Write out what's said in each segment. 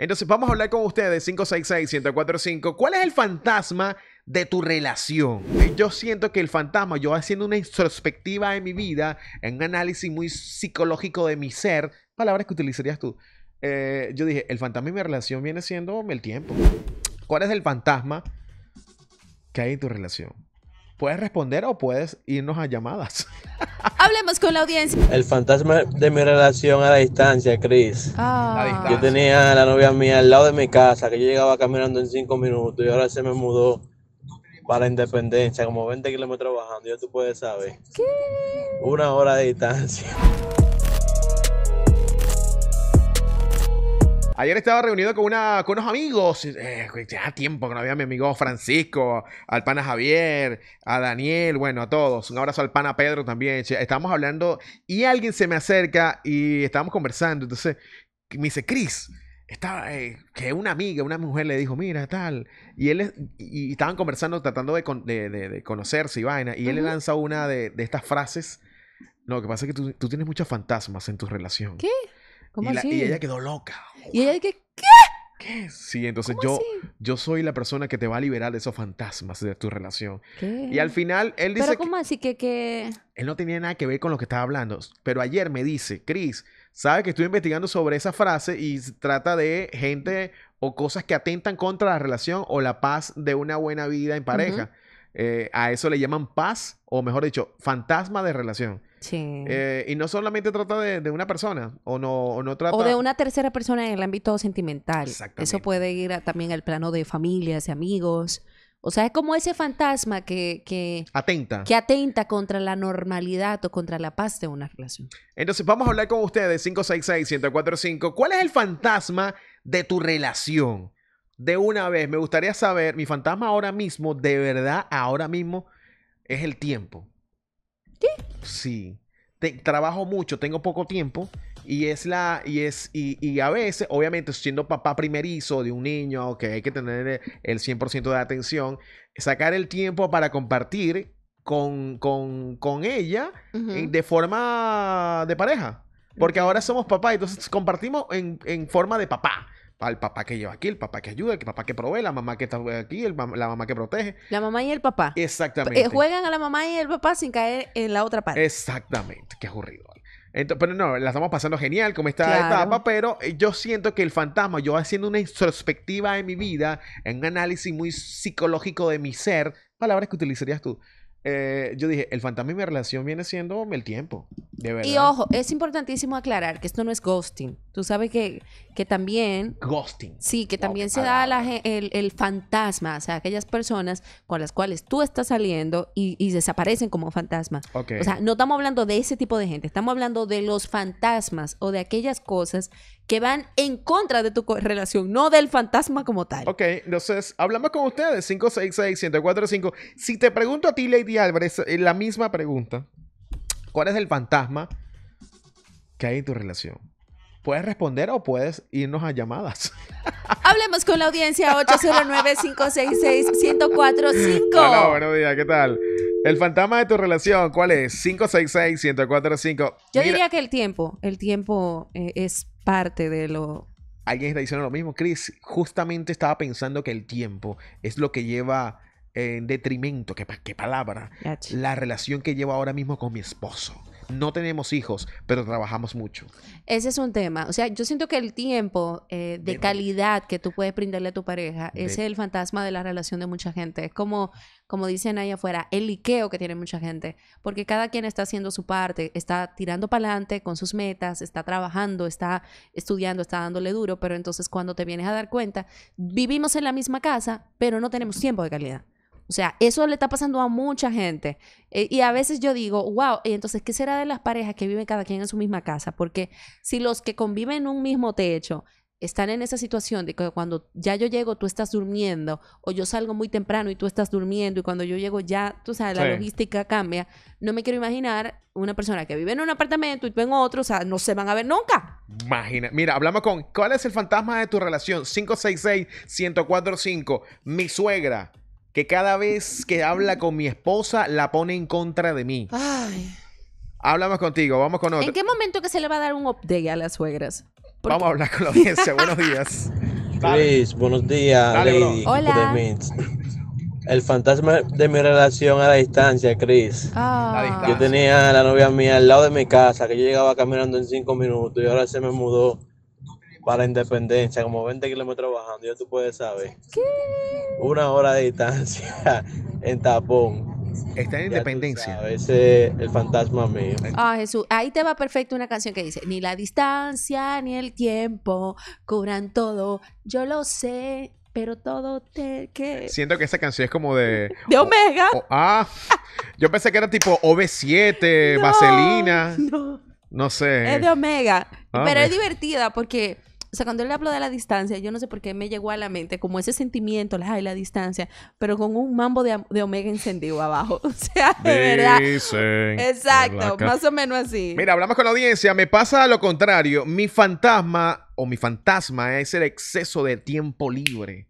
Entonces, vamos a hablar con ustedes, 566-1045. ¿Cuál es el fantasma de tu relación? Yo siento que el fantasma, yo haciendo una introspectiva de mi vida, en un análisis muy psicológico de mi ser, palabras que utilizarías tú. Eh, yo dije, el fantasma de mi relación viene siendo el tiempo. ¿Cuál es el fantasma que hay en tu relación? puedes responder o puedes irnos a llamadas. Hablemos con la audiencia. El fantasma de mi relación a la distancia, Chris. Ah. Yo tenía a la novia mía al lado de mi casa, que yo llegaba caminando en cinco minutos y ahora se me mudó para Independencia, como 20 kilómetros bajando, ya tú puedes saber. ¿Qué? Una hora de distancia. Ayer estaba reunido con, una, con unos amigos. Eh, ya tiempo que no había a mi amigo Francisco, al pana Javier, a Daniel, bueno, a todos. Un abrazo al pana Pedro también. Estábamos hablando y alguien se me acerca y estábamos conversando. Entonces me dice, Cris, eh, que una amiga, una mujer le dijo, mira, tal. Y él y, estaban conversando, tratando de, de, de, conocerse y vaina. Y él le lanza una de, estas frases. No, lo que pasa es que tú, tú tienes muchos fantasmas en tu relación. ¿Qué? y, y ella quedó loca. Y ella que, ¿qué? ¿Qué? Sí, entonces yo, yo soy la persona que te va a liberar de esos fantasmas de tu relación. Y al final él dice... Pero ¿cómo así que, que...? Él no tenía nada que ver con lo que estaba hablando. Pero ayer me dice, Cris, ¿sabes que estoy investigando sobre esa frase y trata de gente o cosas que atentan contra la relación o la paz de una buena vida en pareja? Eh, a eso le llaman paz o mejor dicho, fantasma de relación. Eh, y no solamente trata de, una persona, o no, no trata... O de una tercera persona en el ámbito sentimental. Eso puede ir también al plano de familias y amigos. O sea, es como ese fantasma que, que, Atenta. Que atenta contra la normalidad o contra la paz de una relación. Entonces, vamos a hablar con ustedes, 566-1045. ¿Cuál es el fantasma de tu relación? De una vez, me gustaría saber, mi fantasma ahora mismo, de verdad, ahora mismo, es el tiempo. ¿Qué? Sí trabajo mucho, tengo poco tiempo. Y es la, y es, y, a veces, obviamente, siendo papá primerizo de un niño, que hay que tener el 100% de atención, sacar el tiempo para compartir con, con, con ella eh, de forma de pareja. Porque ahora somos papá, entonces compartimos en, en forma de papá al papá que lleva aquí, el papá que ayuda, el papá que provee, la mamá que está aquí, la mamá que protege. La mamá y el papá. Exactamente. Eh, juegan a la mamá y el papá sin caer en la otra parte. Exactamente, qué aburrido. Entonces, pero no, la estamos pasando genial como esta la etapa, pero eh, yo siento que el fantasma, yo haciendo una introspectiva de mi vida, en un análisis muy psicológico de mi ser, palabras que utilizarías tú, eh, yo dije, el fantasma y mi relación viene siendo el tiempo. De verdad. Y ojo, es importantísimo aclarar que esto no es ghosting. Tú sabes que, que también... Ghosting. Sí, que también se da el, fantasma, o sea, aquellas personas con las cuales tú estás saliendo y, desaparecen como fantasmas. O sea, no estamos hablando de ese tipo de gente, estamos hablando de los fantasmas o de aquellas cosas que van en contra de tu relación, no del fantasma como tal. Ok, entonces, hablamos con ustedes, 566-1045. Si te pregunto a ti, Lady Alvarez, Álvarez, eh, la misma pregunta. ¿Cuál es el fantasma que hay en tu relación? Puedes responder o puedes irnos a llamadas. Hablemos con la audiencia 809-566-1045. Hola, buenos días, ¿qué tal? El fantasma de tu relación, ¿cuál es? 566-1045. Yo diría que el tiempo, el tiempo eh, es parte de lo... Alguien está diciendo lo mismo, Chris. Justamente estaba pensando que el tiempo es lo que lleva en detrimento, qué, qué palabra, la relación que llevo ahora mismo con mi esposo. No tenemos hijos, pero trabajamos mucho. Ese es un tema. O sea, yo siento que el tiempo eh, de, calidad que tú puedes brindarle a tu pareja es el fantasma de la relación de mucha gente. Es como, como dicen ahí afuera, el liqueo que tiene mucha gente. Porque cada quien está haciendo su parte, está tirando para adelante con sus metas, está trabajando, está estudiando, está dándole duro. Pero entonces, cuando te vienes a dar cuenta, vivimos en la misma casa, pero no tenemos tiempo de calidad. O sea, eso le está pasando a mucha gente. Eh, y a veces yo digo, wow, ¿y entonces qué será de las parejas que viven cada quien en su misma casa? Porque si los que conviven en un mismo techo están en esa situación de que cuando ya yo llego tú estás durmiendo o yo salgo muy temprano y tú estás durmiendo y cuando yo llego ya, tú sabes, la logística cambia. No me quiero imaginar una persona que vive en un apartamento y tú en otro, o sea, no se van a ver nunca. Imagina. Mira, hablamos con ¿cuál es el fantasma de tu relación? 566-1045. Mi suegra que cada vez que habla con mi esposa la pone en contra de mí. Ay. Hablamos contigo, vamos con otro. ¿En qué momento que se le va a dar un update a las suegras? Vamos a hablar con la audiencia. buenos días. Chris. buenos días. Lady, Hola. El fantasma de mi relación a la distancia, Chris. Ah. Yo tenía a la novia mía al lado de mi casa, que yo llegaba caminando en cinco minutos y ahora se me mudó para Independencia, como 20 kilómetros bajando, ya tú puedes saber. ¿Qué? Una hora de distancia en tapón. Está en Independencia. A veces el fantasma mío. Ah, Jesús, ahí te va perfecto una canción que dice, ni la distancia ni el tiempo curan todo, yo lo sé, pero todo te... ¿qué? Siento que esa canción es como de... De Omega. ah, yo pensé que era tipo OV7, no, Vaselina. No. No sé. Es de Omega. Ah, pero es divertida porque o sea, cuando él hablo de la distancia, yo no sé por qué me llegó a la mente como ese sentimiento, la, la distancia, pero con un mambo de, Omega encendido abajo. O sea, de verdad. Exacto, más o menos así. Mira, hablamos con la audiencia, me pasa lo contrario. Mi fantasma o mi fantasma es el exceso de tiempo libre.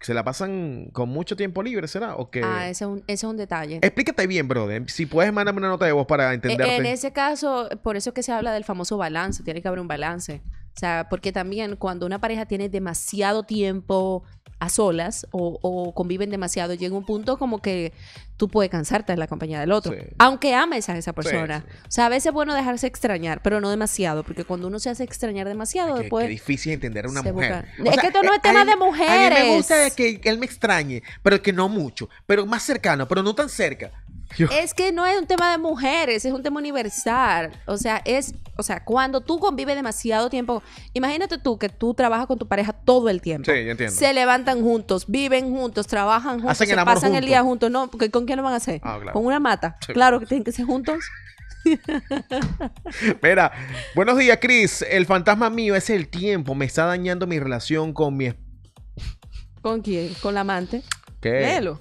¿Se la pasan con mucho tiempo libre, será? ¿O Ah, ese es, un, ese es un detalle. Explícate bien, brother. Si puedes, mándame una nota de voz para e, entenderte. En ese caso, por eso es que se habla del famoso balance. Tiene que haber un balance. O sea, porque también cuando una pareja tiene demasiado tiempo a solas o, conviven demasiado, llega un punto como que tú puedes cansarte de la compañía del otro, aunque ames a esa persona. O sea, a veces es bueno dejarse extrañar, pero no demasiado, porque cuando uno se hace extrañar demasiado, después... Es difícil entender a una mujer. es que esto no es eh, tema de mujeres. me gusta que él me extrañe, pero que no mucho, pero más cercano, pero no tan cerca. Es que no es un tema de mujeres, es un tema universal. O sea, es, o sea, cuando tú convives demasiado tiempo, imagínate tú que tú trabajas con tu pareja todo el tiempo. Sí, entiendo. Se levantan juntos, viven juntos, trabajan juntos, pasan el día juntos. No, porque ¿con quién lo van a hacer? Ah, con una mata. Claro que tienen que ser juntos. Mira, buenos días, Cris, El fantasma mío es el tiempo. Me está dañando mi relación con mi ¿Con quién? ¿Con la amante?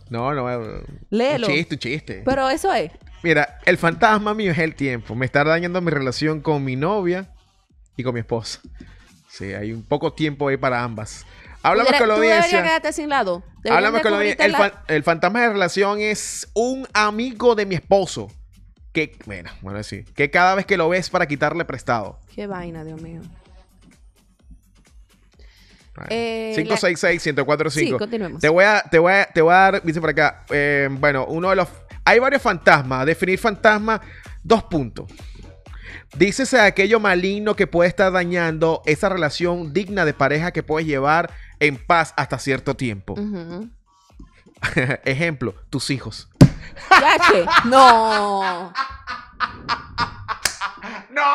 No, no. Eh, Léelo. chiste, chiste. Pero eso es. Mira, el fantasma mío es el tiempo. Me está dañando mi relación con mi novia y con mi esposa. Sí, hay un poco tiempo ahí para ambas. Háblame con la audiencia. sin lado. con El, el, fantasma de relación es un amigo de mi esposo. Que, bueno, bueno, sí. Que cada vez que lo ves para quitarle prestado. Qué vaina, Dios mío. Eh, 566-1045. Sí, Te voy, a, te, voy a, te voy a dar, dice acá, eh, bueno, uno de los... Hay varios fantasmas. Definir fantasma, dos puntos. Dícese aquello maligno que puede estar dañando esa relación digna de pareja que puedes llevar en paz hasta cierto tiempo. Ejemplo, tus hijos. ¡No! ¡No!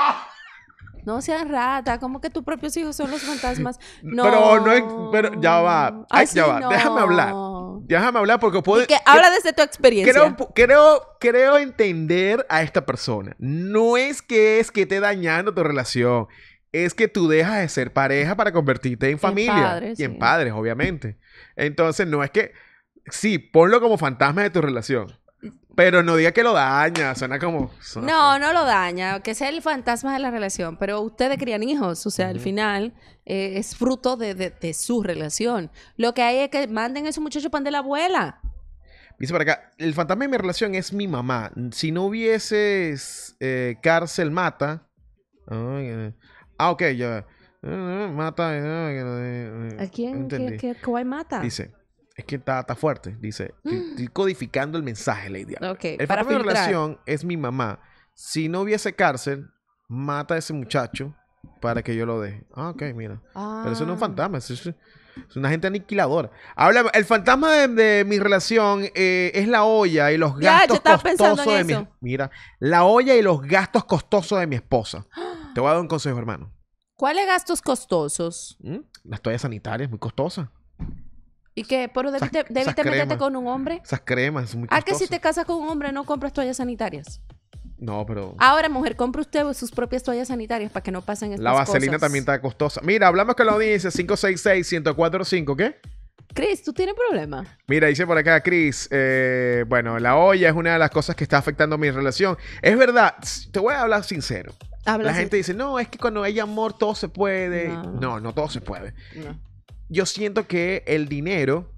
no seas rata, como que tus propios hijos son los fantasmas. No. Pero no, pero ya va. ya va. Déjame hablar. Déjame hablar porque puedo. Y que habla desde tu experiencia. Creo, creo, entender a esta persona. No es que es que esté dañando tu relación. Es que tú dejas de ser pareja para convertirte en familia. y en padres, obviamente. Entonces, no es que. Sí, ponlo como fantasma de tu relación. Pero no diga que lo daña, suena como... no, no lo daña, que sea el fantasma de la relación, pero ustedes crían hijos, o sea, al final eh, es fruto de, su relación. Lo que hay es que manden a esos muchachos pan de la abuela. Dice para acá, el fantasma de mi relación es mi mamá. Si no hubiese eh, cárcel, mata. Eh. Ah, ok, ya. mata. ¿A quién? ¿Qué, qué, qué mata? Dice, es que está, fuerte, dice. Mm. Estoy codificando el mensaje, Lady. Okay, el para de relación es mi mamá. Si no hubiese cárcel, mata a ese muchacho para que yo lo deje. Ah, ok, mira. Pero eso no es un ah. fantasma, es, una gente aniquiladora. Habla, el fantasma de, mi relación eh, es la olla y los gastos costosos de mi... Mira, la olla y los gastos costosos de mi esposa. Te voy a dar un consejo, hermano. ¿Cuáles gastos costosos? ¿Mm? Las toallas sanitarias, muy costosas. ¿Y qué? Pero debiste, esas, meterte con un hombre. Esas cremas son muy costosas. Ah, ¿A que si te casas con un hombre no compras toallas sanitarias? No, pero... Ahora, mujer, compra usted sus propias toallas sanitarias para que no pasen estas La vaselina también está costosa. Mira, hablamos con la audiencia 566-1045, ¿qué? Chris, ¿tú tienes problema? Mira, dice por acá Chris, eh, bueno, la olla es una de las cosas que está afectando mi relación. Es verdad, te voy a hablar sincero. la gente dice, no, es que cuando hay amor todo se puede. No, no, no todo se puede. No yo siento que el dinero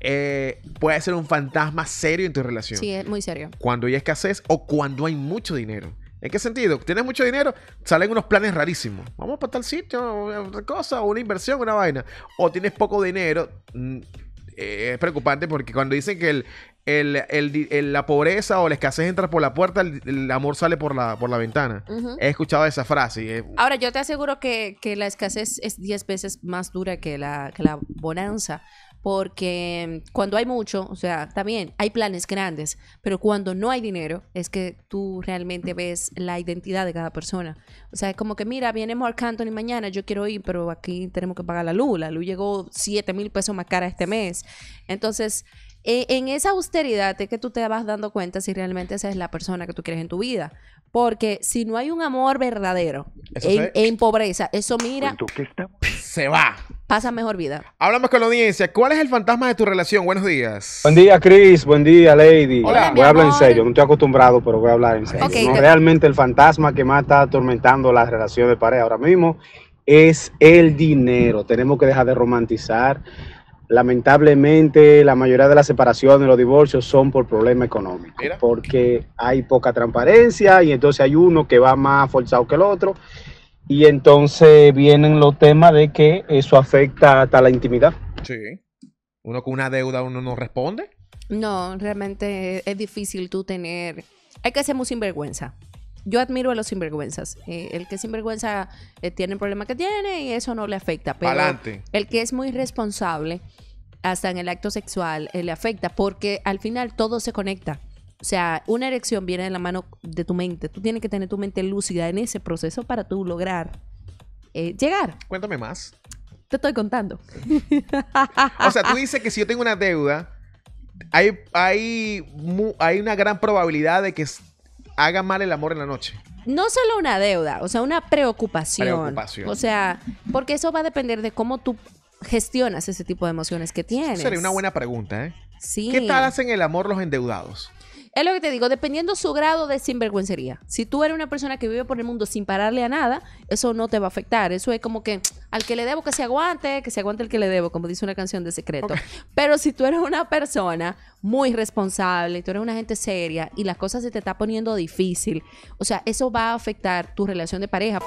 eh, puede ser un fantasma serio en tu relación. Sí, es muy serio. Cuando hay escasez o cuando hay mucho dinero. ¿En qué sentido? Tienes mucho dinero, salen unos planes rarísimos. Vamos para tal sitio, otra cosa, una inversión, una vaina. O tienes poco dinero, mm, eh, es preocupante porque cuando dicen que el, el, la pobreza o la escasez entra por la puerta, el, amor sale por la, por la ventana. He escuchado esa frase. Eh. Ahora, yo te aseguro que, la escasez es 10 veces más dura que la, bonanza porque mm, cuando hay mucho, o sea, también hay planes grandes, pero cuando no hay dinero es que tú realmente ves la identidad de cada persona. O sea, es como que, mira, viene Mark Anthony mañana, yo quiero ir, pero aquí tenemos que pagar la luz. La luz llegó 7 mil pesos más cara este mes. Entonces, e, en esa austeridad es que tú te vas dando cuenta si realmente esa es la persona que tú quieres en tu vida. Porque si no hay un amor verdadero en, pobreza, eso mira, se va. Pasa mejor vida. Hablamos con la audiencia. ¿Cuál es el fantasma de tu relación? Buenos días. Buen día, Chris. Buen día, Lady. Hola, voy a hablar en serio. No estoy acostumbrado, pero voy a hablar en serio. realmente el fantasma que más está atormentando la relación de pareja ahora mismo es el dinero. Tenemos que dejar de romantizar lamentablemente la mayoría de las separaciones, los divorcios son por problemas económicos, porque hay poca transparencia y entonces hay uno que va más forzado que el otro y entonces vienen los temas de que eso afecta hasta la intimidad. Sí. Uno con una deuda uno no responde. No, realmente es difícil tú tener hay que ser muy sinvergüenza yo admiro a los sinvergüenzas. Eh, el que es sinvergüenza eh, tiene el problema que tiene y eso no le afecta. Pero el que es muy responsable, hasta en el acto sexual, eh, le afecta porque al final todo se conecta. O sea, una erección viene de la mano de tu mente. Tú tienes que tener tu mente lúcida en ese proceso para tú lograr llegar. Cuéntame más. Te estoy contando. o sea, tú dices que si yo tengo una deuda, hay, hay, hay una gran probabilidad de que haga mal el amor en la noche. No solo una deuda, o sea, una preocupación. O sea, porque eso va a depender de cómo tú gestionas ese tipo de emociones que tienes. Sería una buena pregunta, ¿eh? Sí. ¿Qué tal hacen el amor los endeudados? Es lo que te digo, dependiendo su grado de sinvergüencería. Si tú eres una persona que vive por el mundo sin pararle a nada, eso no te va a afectar. Eso es como que al que le debo que se aguante, que se aguante el que le debo, como dice una canción de secreto. Pero si tú eres una persona muy responsable, tú eres una gente seria y las cosas se te está poniendo difícil, o sea, eso va a afectar tu relación de pareja.